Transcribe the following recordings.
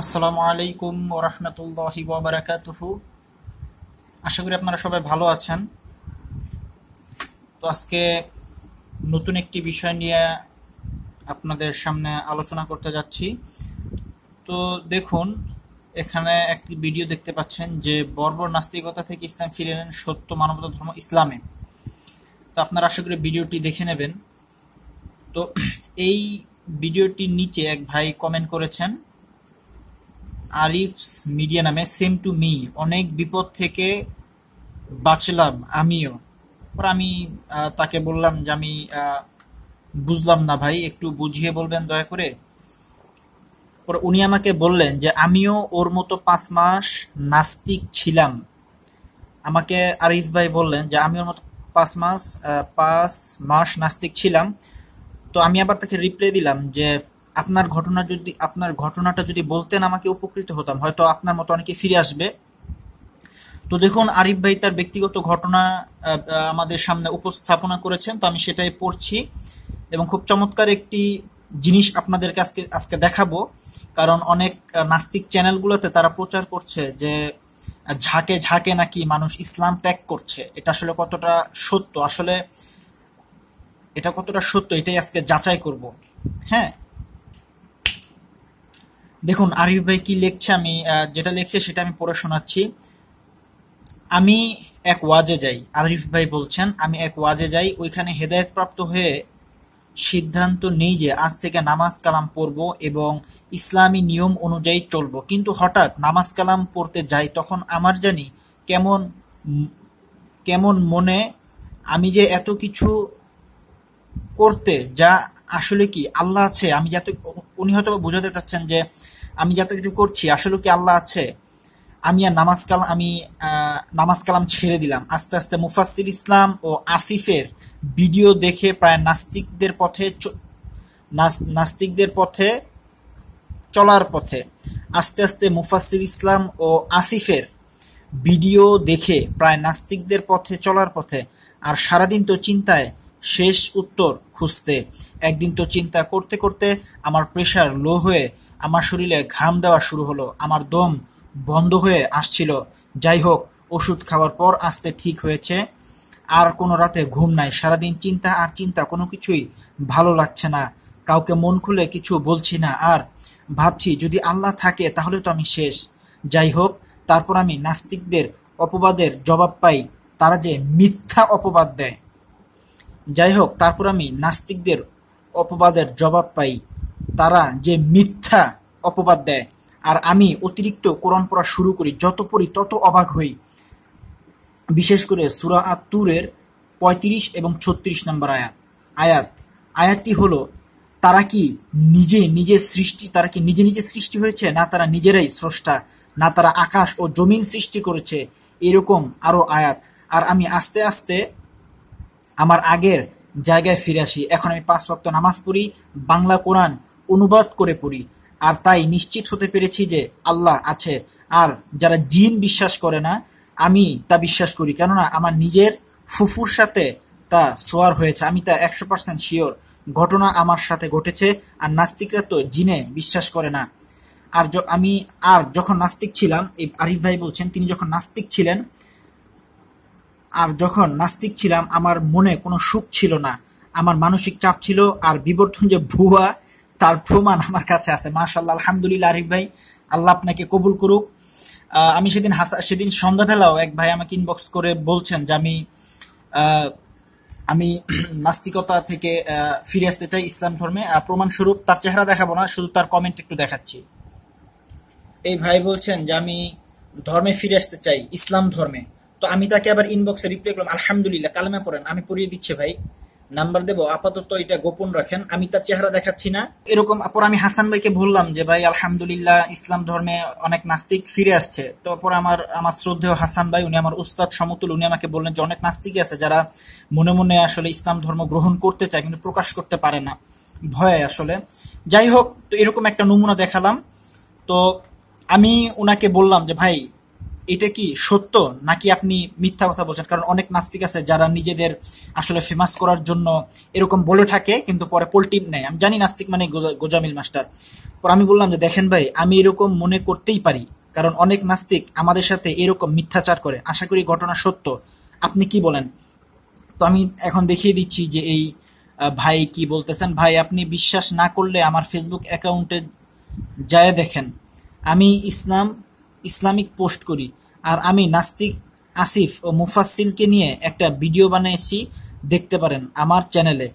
আসসালামু আলাইকুম ওরহমতুল্লাহি ওবরাকাতুহু আশা করি আপনারা সবাই ভালো আছেন তো আজকে নতুন একটি বিষয় নিয়ে আপনাদের সামনে আলোচনা করতে যাচ্ছি তো দেখুন এখানে একটি ভিডিও দেখতে পাচ্ছেন যে বর্বর নাস্তিকতা থেকে ইসলাম ফিরে এলেন সত্য মানবতা ধর্ম ইসলামে তো আপনারা আশা করি ভিডিওটি দেখে নেবেন তো এই ভিডিওটির নিচে এক ভাই কমেন্ট করেছেন আরিফস মিডিয়া নামে সেম টু মি অনেক বিপদ থেকে বাঁচলাম আমিও পর আমি তাকে বললাম যে আমি বুঝলাম না ভাই একটু বুঝিয়ে বলবেন দয়া করে পর উনি আমাকে বললেন যে আমিও ওর মতো পাঁচ মাস নাস্তিক ছিলাম আমাকে আরিফ ভাই বললেন যে আমি ওর মতো পাঁচ মাস পাঁচ মাস নাস্তিক ছিলাম তো আমি আবার তাকে রিপ্লাই দিলাম যে আপনার ঘটনা যদি আপনার ঘটনাটা যদি বলতেন আমাকে উপকৃত হতাম হয়তো আপনার মতো অনেকে ফিরে আসবে তো দেখুন আরিফ ভাই তার ব্যক্তিগত ঘটনা আমাদের সামনে উপস্থাপনা করেছেন তো আমি সেটাই পড়ছি এবং খুব চমৎকার একটি জিনিস আপনাদেরকে আজকে আজকে দেখাবো কারণ অনেক নাস্তিক চ্যানেলগুলোতে তারা প্রচার করছে যে ঝাঁকে ঝাঁকে নাকি মানুষ ইসলাম ত্যাগ করছে এটা আসলে কতটা সত্য আসলে এটা কতটা সত্য এটাই আজকে যাচাই করব হ্যাঁ দেখুন আরিফ ভাই কি লিখছে আমি যেটা লিখছে সেটা আমি পড়ে শোনাচ্ছি আমি এক ওয়াজে যাই আরিফ ভাই বলছেন আমি এক ওয়াজে যাই ওইখানে হেদায়তপ্রাপ্ত হয়ে সিদ্ধান্ত নেই যে আজ থেকে নামাজ কালাম পড়ব এবং ইসলামী নিয়ম অনুযায়ী চলব কিন্তু হঠাৎ নামাজ কালাম পড়তে যাই তখন আমার জানি কেমন কেমন মনে আমি যে এত কিছু করতে যা আসলে কি আল্লাহ আছে আমি যাতে উনি হয়তো বোঝাতে চাচ্ছেন যে আমি যত কিছু করছি আসলে কি আল্লাহ আছে আমি আর নামাজ কালাম আমি নামাজ কালাম ছেড়ে দিলাম আস্তে আস্তে মুফাসির ইসলাম ও আসিফের ভিডিও দেখে প্রায় নাস্তিকদের পথে নাস্তিকদের পথে চলার পথে আস্তে আস্তে মুফাসির ইসলাম ও আসিফের ভিডিও দেখে প্রায় নাস্তিকদের পথে চলার পথে আর সারাদিন তো চিন্তায় শেষ উত্তর খুঁজতে একদিন তো চিন্তা করতে করতে আমার প্রেশার লো হয়ে আমার শরীরে ঘাম দেওয়া শুরু হলো আমার দম বন্ধ হয়ে আসছিল যাই হোক ওষুধ খাওয়ার পর আসতে ঠিক হয়েছে আর কোনো রাতে ঘুম নাই সারাদিন চিন্তা আর চিন্তা কোনো কিছুই ভালো লাগছে না কাউকে মন খুলে কিছু বলছি না আর ভাবছি যদি আল্লাহ থাকে তাহলে তো আমি শেষ যাই হোক তারপর আমি নাস্তিকদের অপবাদের জবাব পাই তারা যে মিথ্যা অপবাদ দেয় যাই হোক তারপর আমি নাস্তিকদের অপবাদের জবাব পাই তারা যে মিথ্যা অপবাদ দেয় আর আমি অতিরিক্ত কোরআন পড়া শুরু করি যত পড়ি তত অবাক হই বিশেষ করে সুরা আত্তুরের পঁয়ত্রিশ এবং ছত্রিশ নম্বর আয়াত আয়াত আয়াতটি হলো তারা কি নিজে নিজে সৃষ্টি তারা কি নিজে নিজে সৃষ্টি হয়েছে না তারা নিজেরাই স্রষ্টা না তারা আকাশ ও জমিন সৃষ্টি করেছে এরকম আরও আয়াত আর আমি আস্তে আস্তে আমার আগের জায়গায় ফিরে আসি এখন আমি পাঁচ ভক্ত নামাজ পড়ি বাংলা কোরআন অনুবাদ করে পড়ি আর তাই নিশ্চিত হতে পেরেছি যে আল্লাহ আছে আর যারা জিন বিশ্বাস করে না আমি তা বিশ্বাস করি কেননা আমার নিজের ফুফুর সাথে তা সোয়ার হয়েছে আমি তা একশো পার্সেন্ট শিওর ঘটনা আমার সাথে ঘটেছে আর নাস্তিকরা তো জিনে বিশ্বাস করে না আর আমি আর যখন নাস্তিক ছিলাম এই আরিফ ভাই বলছেন তিনি যখন নাস্তিক ছিলেন আর যখন নাস্তিক ছিলাম আমার মনে কোনো সুখ ছিল না আমার মানসিক চাপ ছিল আর বিবর্তন যে ভুয়া তার প্রমাণ আমার কাছে আছে মাশাল্লাহ আলহামদুলিল্লাহ আরিফ ভাই আল্লাহ আপনাকে কবুল করুক আমি সেদিন হাসা সেদিন সন্ধ্যাবেলাও এক ভাই আমাকে ইনবক্স করে বলছেন যে আমি আমি নাস্তিকতা থেকে ফিরে আসতে চাই ইসলাম ধর্মে প্রমাণস্বরূপ তার চেহারা দেখাবো না শুধু তার কমেন্ট একটু দেখাচ্ছি এই ভাই বলছেন যে আমি ধর্মে ফিরে আসতে চাই ইসলাম ধর্মে তো আমি তাকে আবার ইনবক্সে রিপ্লাই করলাম আলহামদুলিল্লাহ কালেমা পড়েন আমি পড়িয়ে দিচ্ছি ভাই নাম্বার দেবো আপাতত এটা গোপন রাখেন আমি তার চেহারা দেখাচ্ছি না এরকম পর আমি হাসান ভাইকে বললাম যে ভাই আলহামদুলিল্লাহ ইসলাম ধর্মে অনেক নাস্তিক ফিরে আসছে তো পর আমার আমার শ্রদ্ধেয় হাসান ভাই উনি আমার উস্তাদ সমতুল উনি আমাকে বললেন যে অনেক নাস্তিক আছে যারা মনে মনে আসলে ইসলাম ধর্ম গ্রহণ করতে চায় কিন্তু প্রকাশ করতে পারে না ভয়ে আসলে যাই হোক তো এরকম একটা নমুনা দেখালাম তো আমি ওনাকে বললাম যে ভাই এটা কি সত্য নাকি আপনি মিথ্যা কথা বলছেন কারণ অনেক নাস্তিক আছে যারা নিজেদের আসলে ফেমাস করার জন্য এরকম বলে থাকে কিন্তু পরে পোল্টিপ নেয় আমি জানি নাস্তিক মানে গোজামিল মাস্টার পর আমি বললাম যে দেখেন ভাই আমি এরকম মনে করতেই পারি কারণ অনেক নাস্তিক আমাদের সাথে এরকম মিথ্যাচার করে আশা করি ঘটনা সত্য আপনি কি বলেন তো আমি এখন দেখিয়ে দিচ্ছি যে এই ভাই কি বলতেছেন ভাই আপনি বিশ্বাস না করলে আমার ফেসবুক অ্যাকাউন্টে যায় দেখেন আমি ইসলাম ইসলামিক পোস্ট করি আর আমি নাস্তিক আসিফ ও মুফাসিলকে নিয়ে একটা ভিডিও বানিয়েছি দেখতে পারেন আমার চ্যানেলে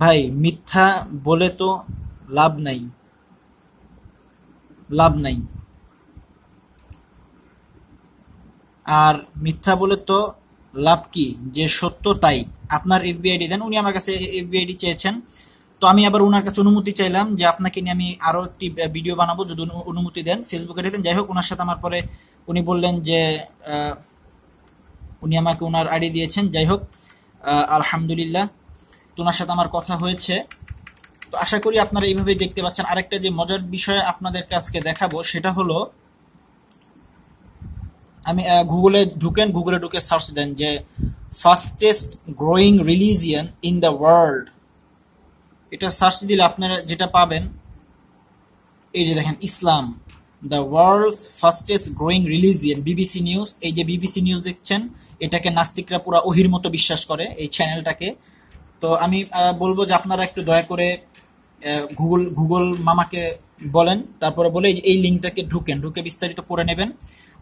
ভাই মিথ্যা বলে তো লাভ নাই লাভ নাই আর মিথ্যা বলে তো লাভ কি যে সত্য তাই আপনার এফবিআইডি দেন উনি আমার কাছে এফবিআইডি চেয়েছেন তো আমি আবার ওনার কাছে অনুমতি চাইলাম যে আপনাকে নিয়ে আমি আরও একটি ভিডিও বানাবো যদি অনুমতি দেন ফেসবুকে দিতেন যাই হোক ওনার সাথে আমার পরে উনি বললেন যে উনি আমাকে ওনার আইডি দিয়েছেন যাই হোক আলহামদুলিল্লাহ তো ওনার সাথে আমার কথা হয়েছে তো আশা করি আপনারা এইভাবে দেখতে পাচ্ছেন আরেকটা যে মজার বিষয় আপনাদেরকে আজকে দেখাবো সেটা হলো আমি গুগলে ঢুকেন গুগলে ঢুকে সার্চ দেন যে fastest growing religion in the world এটা সার্চ দিলে আপনারা যেটা পাবেন এই যে দেখেন Islam the world's fastest growing religion BBC news এই যে বিবিসি নিউজ দেখছেন এটাকে নাস্তিকরা পুরো অহির মতো বিশ্বাস করে এই চ্যানেলটাকে তো আমি বলবো যে আপনারা একটু দয়া করে গুগল গুগল মামাকে বলেন তারপরে বলে এই লিঙ্কটাকে ঢুকেন ঢুকে বিস্তারিত পড়ে নেবেন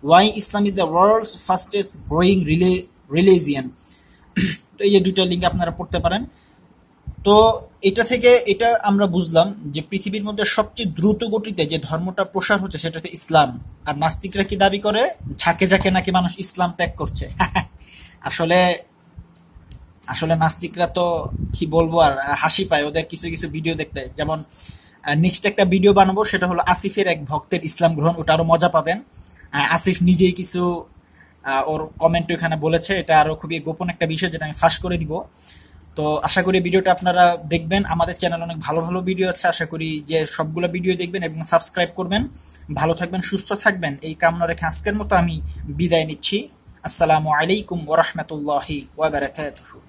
why Islam is the world's fastest growing রিলে রিলিজিয়ান তো এই যে দুইটা লিঙ্ক আপনারা পড়তে পারেন তো এটা থেকে এটা আমরা বুঝলাম যে পৃথিবীর মধ্যে সবচেয়ে দ্রুত গতিতে যে ধর্মটা প্রসার হচ্ছে সেটা হচ্ছে ইসলাম আর নাস্তিকরা কি দাবি করে ঝাঁকে ঝাঁকে নাকি মানুষ ইসলাম ত্যাগ করছে আসলে আসলে নাস্তিকরা তো কি বলবো আর হাসি পায় ওদের কিছু কিছু ভিডিও দেখতে যেমন নেক্সট একটা ভিডিও বানাবো সেটা হলো আসিফের এক ভক্তের ইসলাম গ্রহণ ওটা আরো মজা পাবেন আসিফ নিজেই কিছু ওর কমেন্ট ওখানে বলেছে এটা আরো খুবই গোপন একটা বিষয় যেটা আমি ফাঁস করে দিব তো আশা করি ভিডিওটা আপনারা দেখবেন আমাদের চ্যানেল অনেক ভালো ভালো ভিডিও আছে আশা করি যে সবগুলো ভিডিও দেখবেন এবং সাবস্ক্রাইব করবেন ভালো থাকবেন সুস্থ থাকবেন এই কামনা রেখে আজকের মতো আমি বিদায় নিচ্ছি আসসালামু আলাইকুম ওরহমতুল্লাহি